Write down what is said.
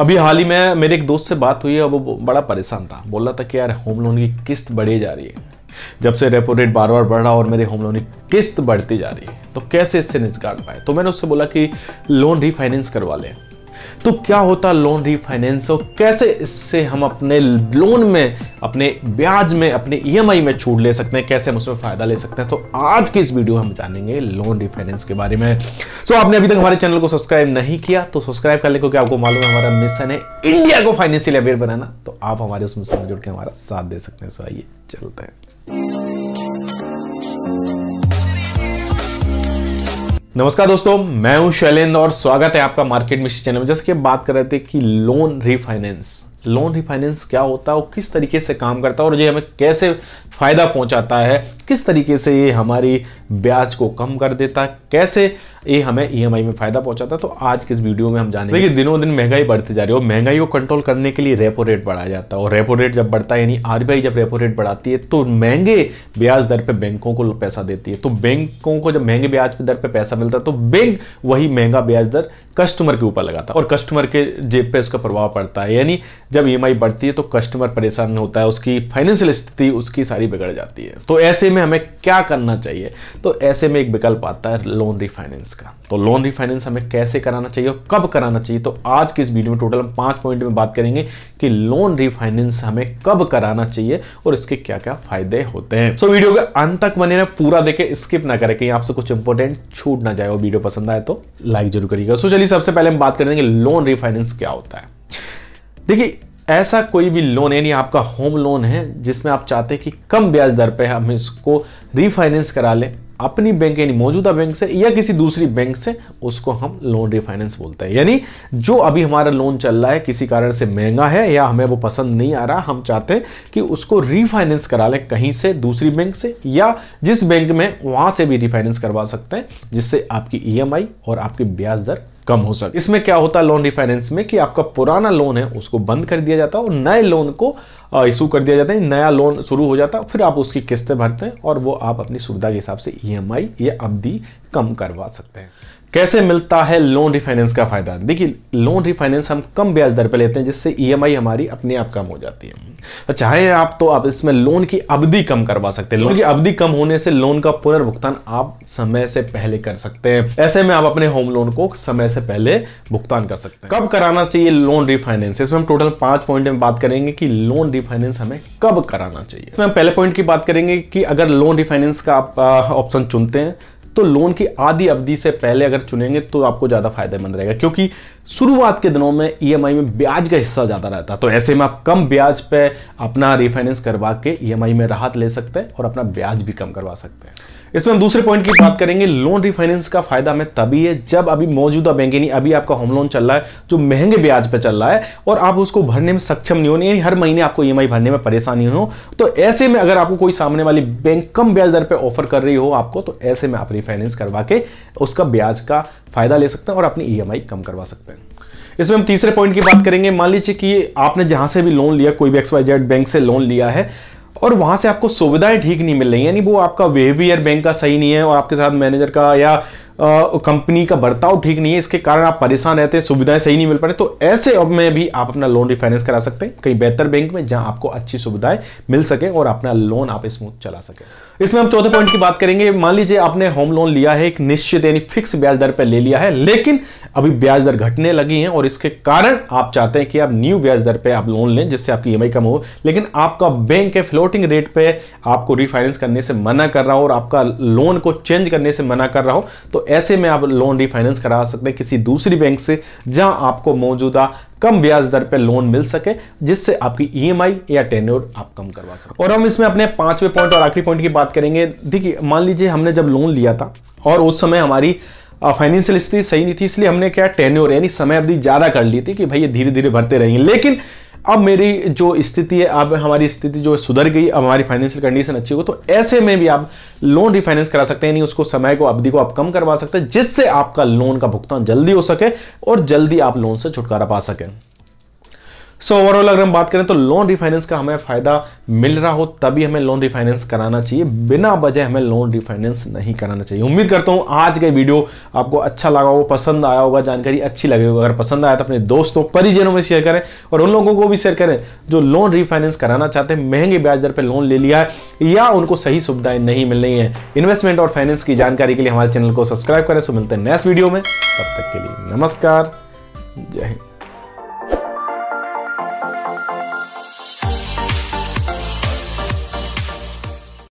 अभी हाल ही में मेरे एक दोस्त से बात हुई है वो बड़ा परेशान था बोल रहा था कि यार होम लोन की किस्त बढ़ी जा रही है जब से रेपो रेट बार बार बढ़ रहा और मेरे होम लोन की किस्त बढ़ती जा रही है तो कैसे इससे निचगाड़ पाए तो मैंने उससे बोला कि लोन रीफाइनेंस करवा लें तो क्या होता लोन रीफाइनेंस और कैसे इससे हम अपने लोन में अपने ब्याज में अपने ईएमआई e में छूट ले सकते हैं कैसे हम उसमें फ़ायदा ले सकते हैं तो आज की इस वीडियो हम जानेंगे लोन रीफाइनेंस के बारे में सो so, आपने अभी तक हमारे चैनल को सब्सक्राइब नहीं किया तो सब्सक्राइब कर ले क्योंकि आपको मालूम है हमारा मिशन है इंडिया को फाइनेंशियल अवेयर बनाना तो आप हमारे उस मिशन में जुड़ के हमारा साथ दे सकते हैं सो आइए चलते हैं नमस्कार दोस्तों मैं हूं शैलेंद्र और स्वागत है आपका मार्केट मिशन चैनल में जैसे कि बात कर रहे थे कि लोन रिफाइनेंस लोन रिफाइनेंस क्या होता है और किस तरीके से काम करता है और ये हमें कैसे फ़ायदा पहुंचाता है किस तरीके से ये हमारी ब्याज को कम कर देता है कैसे ये हमें ईएमआई e में फ़ायदा पहुंचाता है तो आज किस वीडियो में हम जाने देखिए दिनों दिन महंगाई बढ़ती जा रही है और महंगाई को कंट्रोल करने के लिए रेपो रेट बढ़ाया जाता है और रेपो रेट जब बढ़ता है यानी आर जब रेपो रेट बढ़ाती है तो महंगे ब्याज दर पर बैंकों को पैसा देती है तो बैंकों को जब महंगे ब्याज दर पर पैसा मिलता है तो बैंक वही महंगा ब्याज दर कस्टमर के ऊपर लगाता है और कस्टमर के जेब पर इसका प्रभाव पड़ता है यानी जब ई e बढ़ती है तो कस्टमर परेशान होता है उसकी फाइनेंशियल स्थिति उसकी सारी बिगड़ जाती है तो ऐसे में हमें क्या करना चाहिए तो ऐसे में एक विकल्प आता है लोन रिफाइनेंस का तो लोन रिफाइनेंस हमें कैसे कराना चाहिए और कब कराना चाहिए तो आज की इस वीडियो में टोटल हम पाँच पॉइंट में बात करेंगे कि लोन रिफाइनेंस हमें कब कराना चाहिए और इसके क्या क्या फायदे होते हैं सो वीडियो के अंत तक बने रहे पूरा देखे स्किप ना करें कहीं आपसे कुछ इंपॉर्टेंट छूट ना जाए वो वीडियो पसंद आए तो लाइक जरूर करिएगा सो चलिए सबसे पहले हम बात करेंगे लोन रिफाइनेंस क्या होता है देखिए ऐसा कोई भी लोन यानी आपका होम लोन है जिसमें आप चाहते हैं कि कम ब्याज दर पे हम इसको रीफाइनेंस करा लें अपनी बैंक यानी मौजूदा बैंक से या किसी दूसरी बैंक से उसको हम लोन रिफाइनेंस बोलते हैं यानी जो अभी हमारा लोन चल रहा है किसी कारण से महंगा है या हमें वो पसंद नहीं आ रहा हम चाहते हैं कि उसको रिफाइनेंस करा लें कहीं से दूसरी बैंक से या जिस बैंक में वहाँ से भी रिफाइनेंस करवा सकते हैं जिससे आपकी ई e और आपकी ब्याज दर कम हो है इसमें क्या होता है लोन रिफाइनेंस में कि आपका पुराना लोन है उसको बंद कर दिया जाता है और नए लोन को इशू कर दिया जाता है नया लोन शुरू हो जाता है फिर आप उसकी किस्तें भरते हैं और वो आप अपनी सुविधा के हिसाब से ई e या अवधि कम करवा सकते हैं कैसे मिलता है लोन रिफाइनेंस का फायदा देखिए लोन रिफाइनेंस हम कम ब्याज दर पर लेते हैं जिससे ईएमआई e हमारी अपने आप कम हो जाती है तो चाहे आप तो आप इसमें लोन की अवधि कम करवा सकते हैं लोन की अवधि कम होने से लोन का पुनर्भुगतान आप समय से पहले कर सकते हैं ऐसे में आप अपने होम लोन को समय से पहले भुगतान कर सकते हैं कब कराना चाहिए लोन रिफाइनेंस इसमें हम टोटल पांच पॉइंट में बात करेंगे कि लोन रिफाइनेंस हमें कब कराना चाहिए इसमें हम पहले पॉइंट की बात करेंगे कि अगर लोन रिफाइनेंस का आप ऑप्शन चुनते हैं तो लोन की आधी अवधि से पहले अगर चुनेंगे तो आपको ज़्यादा फायदेमंद रहेगा क्योंकि शुरुआत के दिनों में ईएमआई e में ब्याज का हिस्सा ज़्यादा रहता है तो ऐसे में आप कम ब्याज पे अपना रिफाइनेंस करवा के ईएमआई e में राहत ले सकते हैं और अपना ब्याज भी कम करवा सकते हैं इसमें हम दूसरे पॉइंट की बात करेंगे लोन रिफाइनेंस का फायदा हमें तभी है जब अभी मौजूदा बैंक यानी अभी आपका होम लोन चल रहा है जो महंगे ब्याज पर चल रहा है और आप उसको भरने में सक्षम नहीं हो यानी हर महीने आपको ई भरने में परेशानी हो तो ऐसे में अगर आपको कोई सामने वाली बैंक कम ब्याज दर पर ऑफर कर रही हो आपको तो ऐसे में आप रिफाइनेंस करवा के उसका ब्याज का फायदा ले सकते हैं और अपनी ई कम करवा सकते हैं इसमें हम तीसरे पॉइंट की बात करेंगे मान लीजिए कि आपने जहां से भी लोन लिया कोई भी एक्स वाई जेड बैंक से लोन लिया है और वहाँ से आपको सुविधाएं ठीक नहीं मिल रही यानी वो आपका बिहेवियर बैंक का सही नहीं है और आपके साथ मैनेजर का या कंपनी का बर्ताव ठीक नहीं है इसके कारण आप परेशान रहते हैं सुविधाएं सही नहीं मिल पा रही तो ऐसे अब में भी आप अपना लोन रिफाइनेंस करा सकते हैं कहीं बेहतर बैंक में जहां आपको अच्छी सुविधाएं मिल सके और अपना लोन आप स्मूथ चला सके इसमें हम चौथे पॉइंट की बात करेंगे मान लीजिए आपने होम लोन लिया है एक निश्चित यानी फिक्स ब्याज दर पर ले लिया है लेकिन अभी ब्याज दर घटने लगी है और इसके कारण आप चाहते हैं कि आप न्यू ब्याज दर पर आप लोन लें जिससे आपकी ई कम हो लेकिन आपका बैंक है फ्लोटिंग रेट पर आपको रिफाइनेंस करने से मना कर रहा हो और आपका लोन को चेंज करने से मना कर रहा हो तो ऐसे में आप लोन रिफाइनेंस करा सकते हैं किसी दूसरी बैंक से जहां आपको मौजूदा कम ब्याज दर पर लोन मिल सके जिससे आपकी ईएमआई e या टेन्योर आप कम करवा सकते और हम इसमें अपने पांचवें पॉइंट और आखिरी पॉइंट की बात करेंगे देखिए मान लीजिए हमने जब लोन लिया था और उस समय हमारी फाइनेंशियल स्थिति सही नहीं थी इसलिए हमने क्या टेन्योर यानी समय अवधि ज़्यादा कर ली थी कि भाई ये धीरे धीरे भरते रहेंगे लेकिन अब मेरी जो स्थिति है अब हमारी स्थिति जो सुधर गई अब हमारी फाइनेंशियल कंडीशन अच्छी हो तो ऐसे में भी आप लोन रिफाइनेंस करा सकते हैं यानी उसको समय को अवधि को आप कम करवा सकते हैं जिससे आपका लोन का भुगतान जल्दी हो सके और जल्दी आप लोन से छुटकारा पा सकें सो ओवरऑल अगर हम बात करें तो लोन रिफाइनेंस का हमें फायदा मिल रहा हो तभी हमें लोन रिफाइनेंस कराना चाहिए बिना वजह हमें लोन रिफाइनेंस नहीं कराना चाहिए उम्मीद करता हूँ आज का वीडियो आपको अच्छा लगा हो पसंद आया होगा जानकारी अच्छी लगी होगी अगर पसंद आया तो अपने दोस्तों परिजनों में शेयर करें और उन लोगों को भी शेयर करें जो लोन रिफाइनेंस कराना चाहते हैं महंगे ब्याज दर पर लोन ले लिया है या उनको सही सुविधाएं नहीं मिल रही है इन्वेस्टमेंट और फाइनेंस की जानकारी के लिए हमारे चैनल को सब्सक्राइब करें सो मिलते हैं नेक्स्ट वीडियो में तब तक के लिए नमस्कार जय हिंद